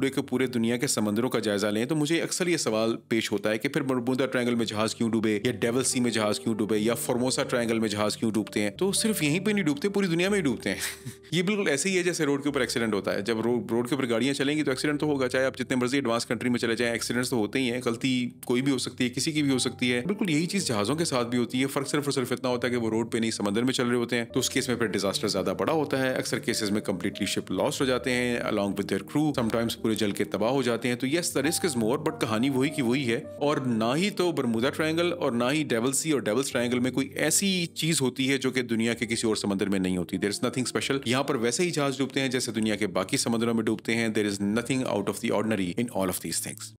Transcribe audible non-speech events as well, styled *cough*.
पूरे के पूरे दुनिया के समंदरों का जायजा लें तो मुझे अक्सर ये सवाल पेश होता है कि फिर मरबूदा ट्रायंगल में जहाज क्यों डूबे या डेवल सी में जहाज क्यों डूबे या फॉर्मोसा ट्रायंगल में जहाज क्यों डूबते हैं तो सिर्फ यहीं पर नहीं डूबते पूरी दुनिया में ही डूबते हैं *laughs* ये बिल्कुल ऐसे ही है जैसे रोड के ऊपर एक्सीडेंट होता है जब रोड के ऊपर गाड़ियाँ चलेंगी तो एक्सीडेंट तो होगा चाहे आप जितने मर्जी एडवांस कंट्री में चले जाए एक्सीडेंट्स तो होते ही हैं गलती कोई भी हो सकती है किसी की भी हो सकती है बिल्कुल यही चीज़ जहाज़ों के साथ भी होती है फर्क सिर्फ और सिर्फ इतना होता है कि वो रोड पर नहीं समंदर में चल रहे होते हैं तो उस केस में फिर डिजास्टर ज्यादा बड़ा होता है अक्सर केसेज में कंप्लीटली शिप लॉस हो जाते हैं अलॉन्ग विद क्रू समटाइम्स पूरे पूरे जल के तबाह हो जाते हैं तो yes the risk is more but कहानी वही की वही है और ना ही तो बरमुदा ट्रायंगल और ना ही डेवल सी और डेवल्स ट्रायंगल में कोई ऐसी चीज होती है जो कि दुनिया के किसी और समंदर में नहीं होती देर इज नथिंग स्पेशल यहाँ पर वैसे ही जहाज डूबते हैं जैसे दुनिया के बाकी समंदरों में डूबते हैं there is nothing out of the ordinary in all of these things